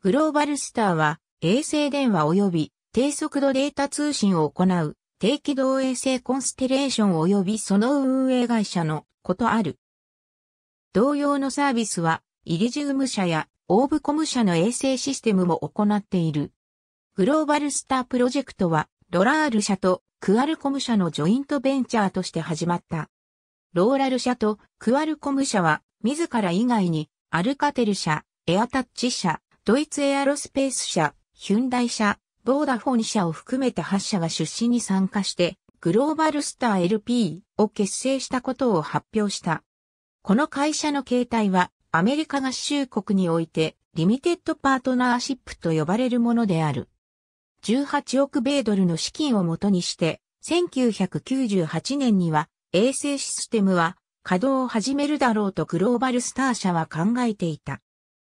グローバルスターは衛星電話及び低速度データ通信を行う低軌道衛星コンステレーション及びその運営会社のことある。同様のサービスはイリジウム社やオーブコム社の衛星システムも行っている。グローバルスタープロジェクトはロラール社とクアルコム社のジョイントベンチャーとして始まった。ローラル社とクアルコム社は自ら以外にアルカテル社、エアタッチ社、ドイツエアロスペース社、ヒュンダイ社、ボーダフォン社を含めた8社が出資に参加して、グローバルスター LP を結成したことを発表した。この会社の形態は、アメリカ合衆国において、リミテッドパートナーシップと呼ばれるものである。18億米ドルの資金をもとにして、1998年には、衛星システムは稼働を始めるだろうとグローバルスター社は考えていた。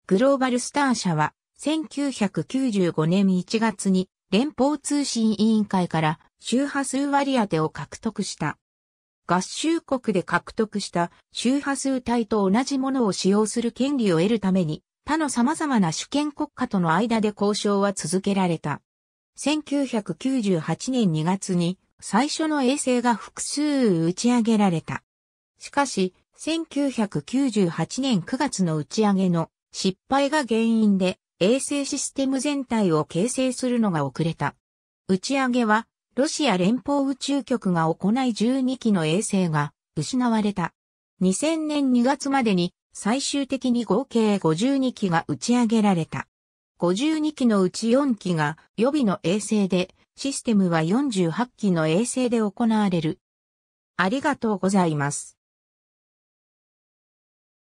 グローバルスター社は1995年1月に連邦通信委員会から周波数割当てを獲得した。合衆国で獲得した周波数帯と同じものを使用する権利を得るために他の様々な主権国家との間で交渉は続けられた。1998年2月に最初の衛星が複数打ち上げられた。しかし、1998年9月の打ち上げの失敗が原因で衛星システム全体を形成するのが遅れた。打ち上げはロシア連邦宇宙局が行い12機の衛星が失われた。2000年2月までに最終的に合計52機が打ち上げられた。52機のうち4機が予備の衛星で、システムは48機の衛星で行われる。ありがとうございます。